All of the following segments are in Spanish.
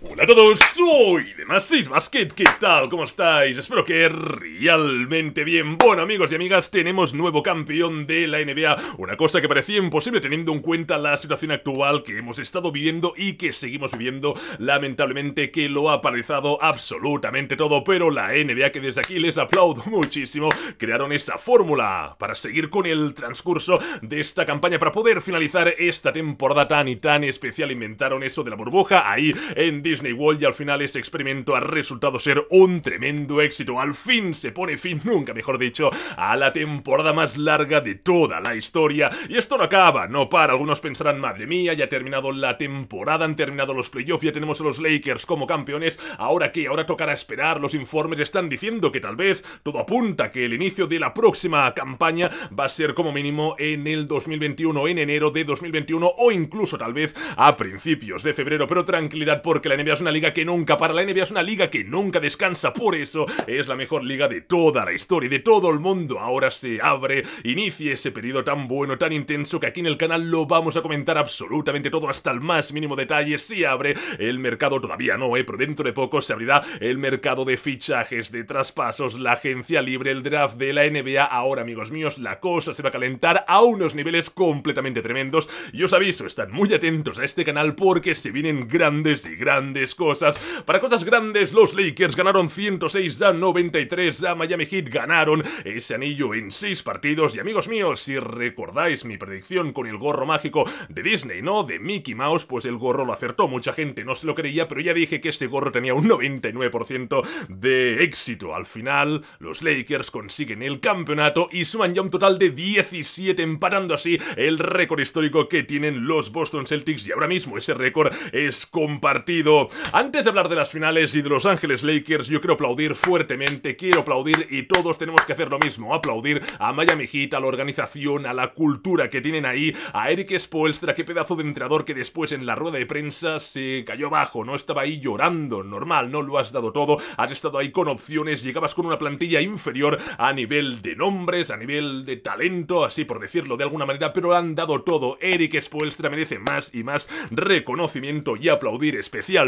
Hola a todos, soy de Basket, ¿qué tal? ¿Cómo estáis? Espero que realmente bien. Bueno amigos y amigas, tenemos nuevo campeón de la NBA, una cosa que parecía imposible teniendo en cuenta la situación actual que hemos estado viviendo y que seguimos viviendo, lamentablemente que lo ha paralizado absolutamente todo, pero la NBA que desde aquí les aplaudo muchísimo, crearon esa fórmula para seguir con el transcurso de esta campaña, para poder finalizar esta temporada tan y tan especial, inventaron eso de la burbuja ahí en Disney World y al final ese experimento ha resultado ser un tremendo éxito. Al fin se pone fin, nunca mejor dicho, a la temporada más larga de toda la historia. Y esto no acaba, no para. Algunos pensarán, madre mía, ya ha terminado la temporada, han terminado los playoffs, ya tenemos a los Lakers como campeones. ¿Ahora qué? Ahora tocará esperar. Los informes están diciendo que tal vez todo apunta que el inicio de la próxima campaña va a ser como mínimo en el 2021, en enero de 2021 o incluso tal vez a principios de febrero. Pero tranquilidad porque la NBA es una liga que nunca para, la NBA es una liga que nunca descansa, por eso es la mejor liga de toda la historia, y de todo el mundo. Ahora se abre, inicia ese periodo tan bueno, tan intenso, que aquí en el canal lo vamos a comentar absolutamente todo hasta el más mínimo detalle. Se abre el mercado, todavía no, eh, pero dentro de poco se abrirá el mercado de fichajes, de traspasos, la agencia libre, el draft de la NBA. Ahora, amigos míos, la cosa se va a calentar a unos niveles completamente tremendos. Y os aviso, están muy atentos a este canal porque se vienen grandes y grandes cosas. Para cosas grandes, los Lakers ganaron 106 a 93 a Miami Heat, ganaron ese anillo en 6 partidos. Y amigos míos, si recordáis mi predicción con el gorro mágico de Disney, ¿no? De Mickey Mouse, pues el gorro lo acertó. Mucha gente no se lo creía, pero ya dije que ese gorro tenía un 99% de éxito. Al final, los Lakers consiguen el campeonato y suman ya un total de 17, empatando así el récord histórico que tienen los Boston Celtics. Y ahora mismo ese récord es compartido antes de hablar de las finales y de Los Ángeles Lakers, yo quiero aplaudir fuertemente, quiero aplaudir y todos tenemos que hacer lo mismo, aplaudir a Miami Heat, a la organización, a la cultura que tienen ahí, a Eric Spoelstra, qué pedazo de entrenador que después en la rueda de prensa se cayó abajo, no estaba ahí llorando, normal, no lo has dado todo, has estado ahí con opciones, llegabas con una plantilla inferior a nivel de nombres, a nivel de talento, así por decirlo de alguna manera, pero han dado todo, Eric Spoelstra merece más y más reconocimiento y aplaudir especial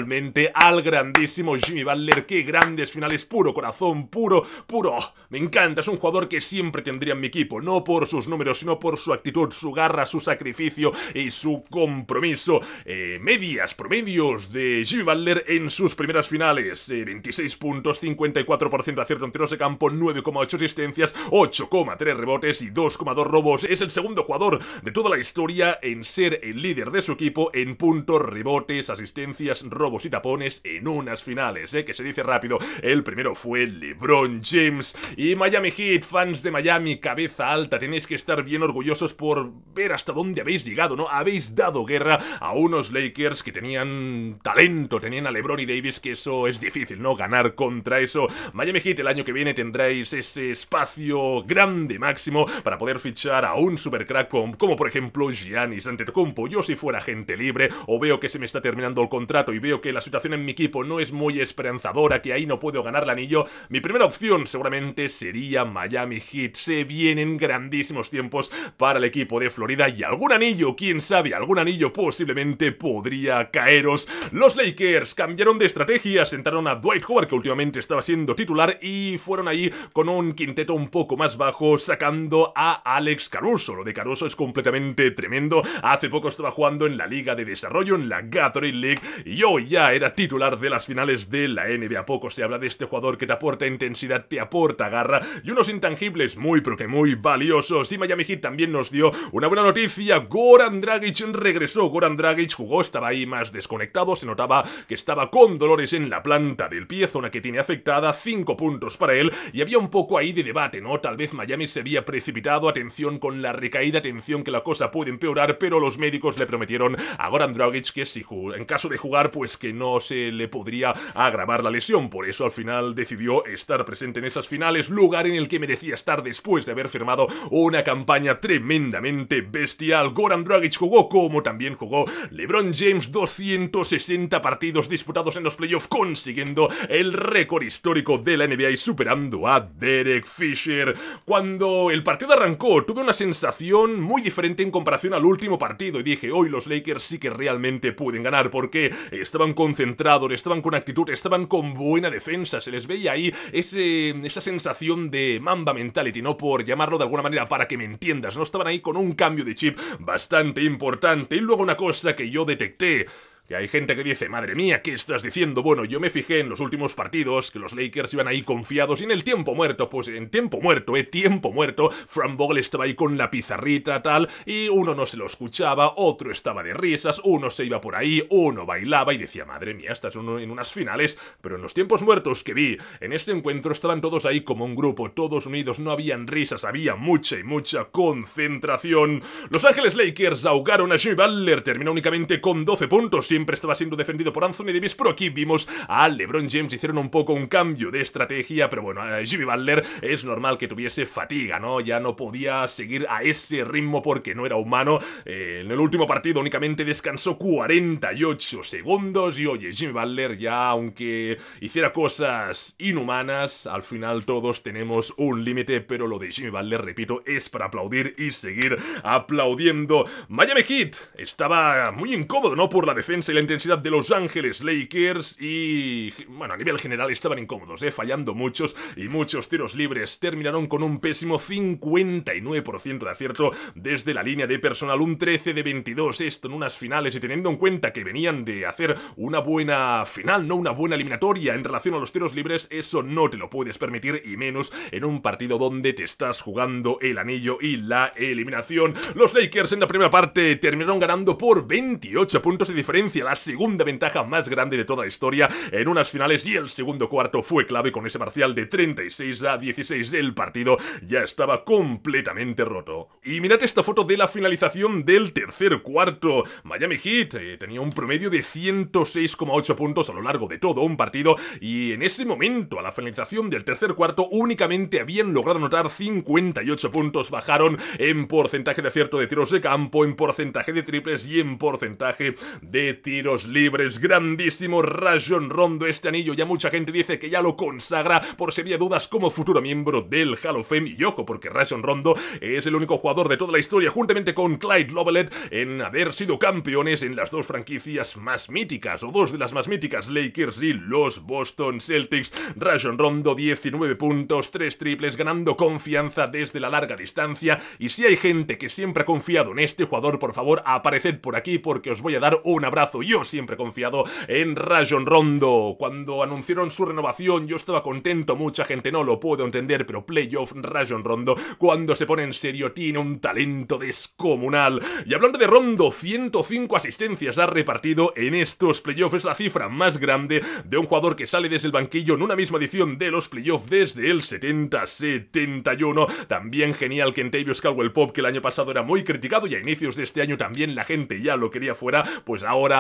al grandísimo Jimmy Butler. ¡Qué grandes finales! Puro corazón, puro, puro. Me encanta, es un jugador que siempre tendría en mi equipo, no por sus números, sino por su actitud, su garra, su sacrificio y su compromiso. Eh, medias, promedios de Jimmy Butler en sus primeras finales. 26 eh, puntos, 54% de acierto en tiros de campo, 9,8 asistencias, 8,3 rebotes y 2,2 robos. Es el segundo jugador de toda la historia en ser el líder de su equipo en puntos, rebotes, asistencias, robos robos y tapones en unas finales, ¿eh? que se dice rápido. El primero fue LeBron James. Y Miami Heat, fans de Miami, cabeza alta, tenéis que estar bien orgullosos por ver hasta dónde habéis llegado, ¿no? Habéis dado guerra a unos Lakers que tenían talento, tenían a LeBron y Davis, que eso es difícil, ¿no? Ganar contra eso. Miami Heat, el año que viene tendréis ese espacio grande máximo para poder fichar a un supercrack como, como por ejemplo Giannis Antetokounmpo. Yo si fuera gente libre o veo que se me está terminando el contrato y veo que la situación en mi equipo no es muy esperanzadora, que ahí no puedo ganar el anillo, mi primera opción seguramente sería Miami Heat. Se vienen grandísimos tiempos para el equipo de Florida y algún anillo, quién sabe, algún anillo posiblemente podría caeros. Los Lakers cambiaron de estrategia, sentaron a Dwight Howard, que últimamente estaba siendo titular, y fueron ahí con un quinteto un poco más bajo, sacando a Alex Caruso. Lo de Caruso es completamente tremendo. Hace poco estaba jugando en la Liga de Desarrollo, en la Gatorade League, y hoy ya era titular de las finales de la NBA. Poco se habla de este jugador que te aporta intensidad, te aporta garra y unos intangibles muy, pero que muy valiosos. Y Miami Heat también nos dio una buena noticia. Goran Dragic regresó. Goran Dragic jugó, estaba ahí más desconectado. Se notaba que estaba con dolores en la planta del pie, zona que tiene afectada. cinco puntos para él. Y había un poco ahí de debate, ¿no? Tal vez Miami se había precipitado. Atención con la recaída, atención que la cosa puede empeorar. Pero los médicos le prometieron a Goran Dragic que si en caso de jugar, pues que no se le podría agravar la lesión, por eso al final decidió estar presente en esas finales, lugar en el que merecía estar después de haber firmado una campaña tremendamente bestial. Goran Dragic jugó como también jugó LeBron James, 260 partidos disputados en los playoffs, consiguiendo el récord histórico de la NBA y superando a Derek Fisher. Cuando el partido arrancó, tuve una sensación muy diferente en comparación al último partido y dije, hoy los Lakers sí que realmente pueden ganar porque esto estaban concentrados, estaban con actitud, estaban con buena defensa, se les veía ahí ese, esa sensación de Mamba Mentality, ¿no? Por llamarlo de alguna manera para que me entiendas, ¿no? Estaban ahí con un cambio de chip bastante importante. Y luego una cosa que yo detecté y hay gente que dice, madre mía, ¿qué estás diciendo? Bueno, yo me fijé en los últimos partidos que los Lakers iban ahí confiados y en el tiempo muerto, pues en tiempo muerto, eh, tiempo muerto, Fran Bogle estaba ahí con la pizarrita tal y uno no se lo escuchaba, otro estaba de risas, uno se iba por ahí, uno bailaba y decía, madre mía, estás en unas finales, pero en los tiempos muertos que vi, en este encuentro estaban todos ahí como un grupo, todos unidos, no habían risas, había mucha y mucha concentración. Los Ángeles Lakers ahogaron a Jimmy Butler, terminó únicamente con 12 puntos estaba siendo defendido por Anthony Davis, pero aquí vimos a LeBron James, hicieron un poco un cambio de estrategia, pero bueno, eh, Jimmy Butler es normal que tuviese fatiga, ¿no? Ya no podía seguir a ese ritmo porque no era humano. Eh, en el último partido únicamente descansó 48 segundos y oye, Jimmy Butler ya, aunque hiciera cosas inhumanas, al final todos tenemos un límite, pero lo de Jimmy Butler, repito, es para aplaudir y seguir aplaudiendo. Miami Heat estaba muy incómodo, ¿no? Por la defensa y la intensidad de Los Ángeles Lakers y... bueno, a nivel general estaban incómodos, ¿eh? fallando muchos y muchos tiros libres. Terminaron con un pésimo 59% de acierto desde la línea de personal, un 13 de 22, esto en unas finales y teniendo en cuenta que venían de hacer una buena final, no una buena eliminatoria en relación a los tiros libres, eso no te lo puedes permitir y menos en un partido donde te estás jugando el anillo y la eliminación. Los Lakers en la primera parte terminaron ganando por 28 puntos de diferencia la segunda ventaja más grande de toda la historia en unas finales y el segundo cuarto fue clave con ese parcial de 36 a 16. El partido ya estaba completamente roto. Y mirad esta foto de la finalización del tercer cuarto. Miami Heat eh, tenía un promedio de 106,8 puntos a lo largo de todo un partido y en ese momento, a la finalización del tercer cuarto, únicamente habían logrado anotar 58 puntos. Bajaron en porcentaje de acierto de tiros de campo, en porcentaje de triples y en porcentaje de tiros libres. Grandísimo Rajon Rondo este anillo. Ya mucha gente dice que ya lo consagra por si había dudas como futuro miembro del Hall of Fame. Y ojo, porque Rajon Rondo es el único jugador de toda la historia, juntamente con Clyde Lovelet, en haber sido campeones en las dos franquicias más míticas, o dos de las más míticas, Lakers y los Boston Celtics. Rajon Rondo, 19 puntos, 3 triples, ganando confianza desde la larga distancia. Y si hay gente que siempre ha confiado en este jugador, por favor, apareced por aquí porque os voy a dar un abrazo yo siempre he confiado en Rajon Rondo. Cuando anunciaron su renovación yo estaba contento, mucha gente no lo puede entender, pero playoff Rajon Rondo, cuando se pone en serio, tiene un talento descomunal. Y hablando de Rondo, 105 asistencias ha repartido en estos playoffs. Es la cifra más grande de un jugador que sale desde el banquillo en una misma edición de los playoffs desde el 70-71. También genial que en Kentavious Caldwell Pop, que el año pasado era muy criticado y a inicios de este año también la gente ya lo quería fuera, pues ahora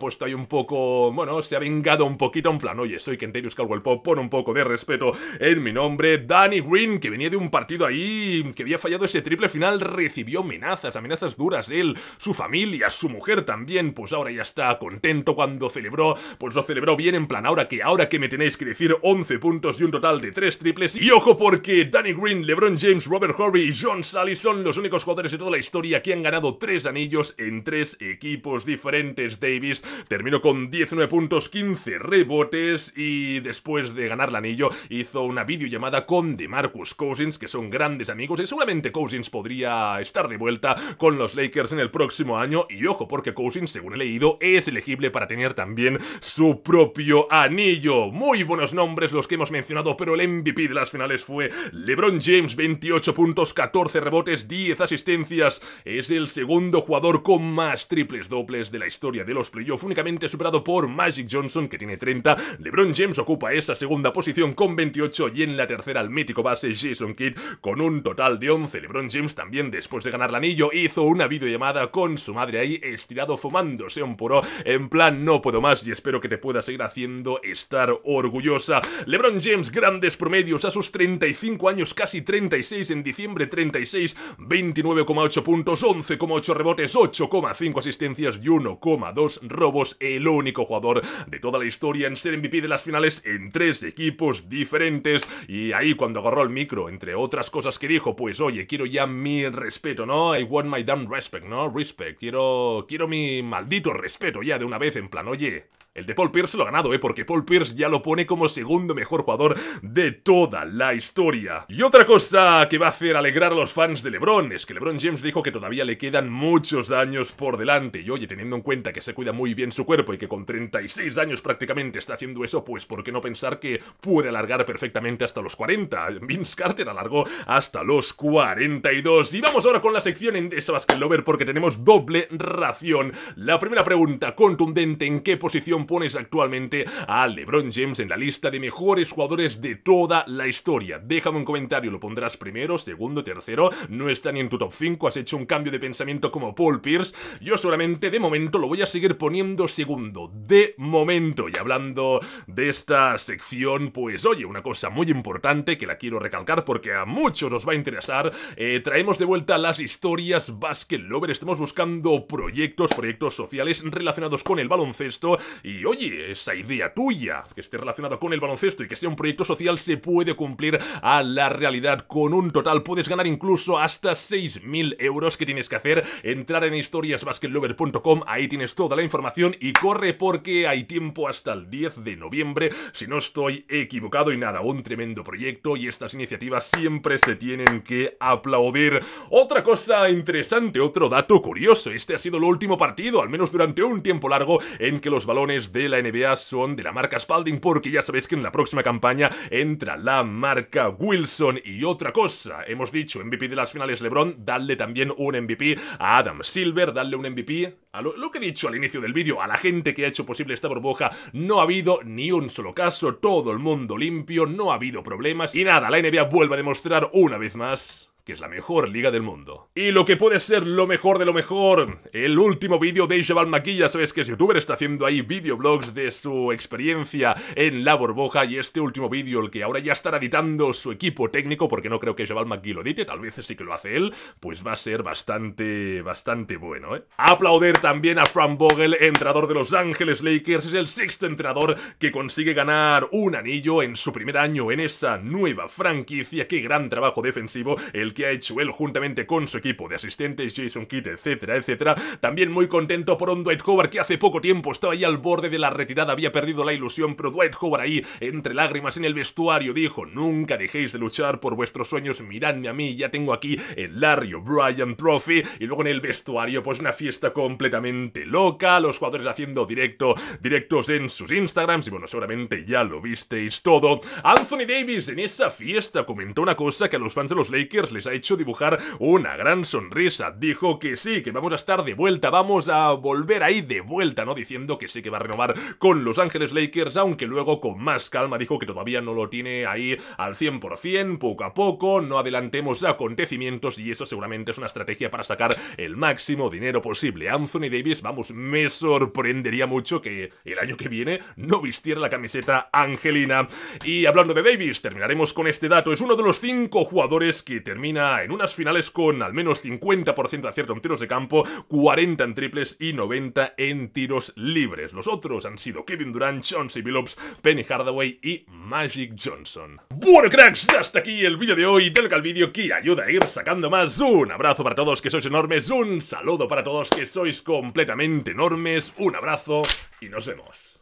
puesto ahí un poco, bueno, se ha vengado un poquito en plan, oye, soy Kentavius Caldwell Pop, pon un poco de respeto en mi nombre. Danny Green, que venía de un partido ahí, que había fallado ese triple final, recibió amenazas, amenazas duras, él, su familia, su mujer también, pues ahora ya está contento cuando celebró, pues lo celebró bien en plan, ahora que, ahora que me tenéis que decir 11 puntos de un total de 3 triples, y ojo porque Danny Green, LeBron James, Robert Horry y John Sally son los únicos jugadores de toda la historia que han ganado 3 anillos en 3 equipos diferentes. Davis terminó con 19 puntos, 15 rebotes y después de ganar el anillo hizo una videollamada con DeMarcus Cousins, que son grandes amigos y seguramente Cousins podría estar de vuelta con los Lakers en el próximo año y ojo porque Cousins, según he leído, es elegible para tener también su propio anillo. Muy buenos nombres los que hemos mencionado, pero el MVP de las finales fue LeBron James, 28 puntos, 14 rebotes, 10 asistencias. Es el segundo jugador con más triples dobles de la historia de los playoffs, únicamente superado por Magic Johnson, que tiene 30. LeBron James ocupa esa segunda posición con 28 y en la tercera el mítico base Jason Kidd con un total de 11. LeBron James también, después de ganar el anillo, hizo una videollamada con su madre ahí estirado fumándose un puro en plan no puedo más y espero que te pueda seguir haciendo estar orgullosa. LeBron James, grandes promedios a sus 35 años, casi 36 en diciembre, 36, 29,8 puntos, 11,8 rebotes, 8,5 asistencias y 1,5 dos robos, el único jugador de toda la historia en ser MVP de las finales en tres equipos diferentes. Y ahí cuando agarró el micro, entre otras cosas que dijo, pues oye, quiero ya mi respeto, ¿no? I want my damn respect, ¿no? Respect, quiero, quiero mi maldito respeto ya de una vez, en plan, oye, el de Paul Pierce lo ha ganado, ¿eh? Porque Paul Pierce ya lo pone como segundo mejor jugador de toda la historia. Y otra cosa que va a hacer alegrar a los fans de LeBron es que LeBron James dijo que todavía le quedan muchos años por delante. Y oye, teniendo en cuenta que se cuida muy bien su cuerpo y que con 36 años prácticamente está haciendo eso, pues ¿por qué no pensar que puede alargar perfectamente hasta los 40? Vince Carter alargó hasta los 42. Y vamos ahora con la sección en esa Basket Lover porque tenemos doble ración. La primera pregunta contundente, ¿en qué posición pones actualmente a LeBron James en la lista de mejores jugadores de toda la historia? Déjame un comentario, lo pondrás primero, segundo, tercero, no está ni en tu top 5, has hecho un cambio de pensamiento como Paul Pierce. Yo solamente de momento lo voy a seguir poniendo segundo, de momento. Y hablando de esta sección, pues oye, una cosa muy importante que la quiero recalcar porque a muchos os va a interesar. Eh, traemos de vuelta las historias Basket Lover. Estamos buscando proyectos, proyectos sociales relacionados con el baloncesto. Y oye, esa idea tuya, que esté relacionada con el baloncesto y que sea un proyecto social, se puede cumplir a la realidad. Con un total puedes ganar incluso hasta 6.000 euros que tienes que hacer. Entrar en historiasbasketlover.com, ahí tienes toda la información y corre porque hay tiempo hasta el 10 de noviembre, si no estoy equivocado y nada, un tremendo proyecto y estas iniciativas siempre se tienen que aplaudir. Otra cosa interesante, otro dato curioso, este ha sido el último partido, al menos durante un tiempo largo, en que los balones de la NBA son de la marca Spalding, porque ya sabéis que en la próxima campaña entra la marca Wilson. Y otra cosa, hemos dicho MVP de las finales LeBron, darle también un MVP a Adam Silver, darle un MVP lo, que he dicho al inicio del vídeo, a la gente que ha hecho posible esta burbuja, no ha habido ni un solo caso, todo el mundo limpio, no ha habido problemas y nada, la NBA vuelve a demostrar una vez más que es la mejor liga del mundo. Y lo que puede ser lo mejor de lo mejor, el último vídeo de Isabel Maquilla, sabes que es youtuber, está haciendo ahí videoblogs de su experiencia en la borboja... y este último vídeo, el que ahora ya estará editando su equipo técnico, porque no creo que Isabel Maquilla lo edite, tal vez sí que lo hace él, pues va a ser bastante, bastante bueno, ¿eh? Aplaudir también a Fran Vogel, entrenador de Los Ángeles Lakers, es el sexto entrenador que consigue ganar un anillo en su primer año en esa nueva franquicia, qué gran trabajo defensivo el que ha hecho él juntamente con su equipo de asistentes, Jason Kidd, etcétera, etcétera. También muy contento por un Dwight Howard que hace poco tiempo estaba ahí al borde de la retirada, había perdido la ilusión, pero Dwight Howard ahí, entre lágrimas en el vestuario, dijo, nunca dejéis de luchar por vuestros sueños, miradme a mí, ya tengo aquí el Larry O'Brien Trophy, y luego en el vestuario, pues una fiesta completamente loca, los jugadores haciendo directo, directos en sus Instagrams, y bueno, seguramente ya lo visteis todo. Anthony Davis en esa fiesta comentó una cosa que a los fans de los Lakers les ha hecho dibujar una gran sonrisa. Dijo que sí, que vamos a estar de vuelta, vamos a volver ahí de vuelta, ¿no? Diciendo que sí que va a renovar con Los Ángeles Lakers, aunque luego con más calma dijo que todavía no lo tiene ahí al 100%, poco a poco, no adelantemos acontecimientos y eso seguramente es una estrategia para sacar el máximo dinero posible. Anthony Davis, vamos, me sorprendería mucho que el año que viene no vistiera la camiseta angelina. Y hablando de Davis, terminaremos con este dato, es uno de los cinco jugadores que termina en unas finales con al menos 50% de acierto en tiros de campo, 40 en triples y 90 en tiros libres. Los otros han sido Kevin Durant, Chauncey Billups, Penny Hardaway y Magic Johnson. Bueno cracks, hasta aquí el vídeo de hoy del vídeo que ayuda a ir sacando más. Un abrazo para todos que sois enormes, un saludo para todos que sois completamente enormes, un abrazo y nos vemos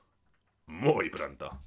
muy pronto.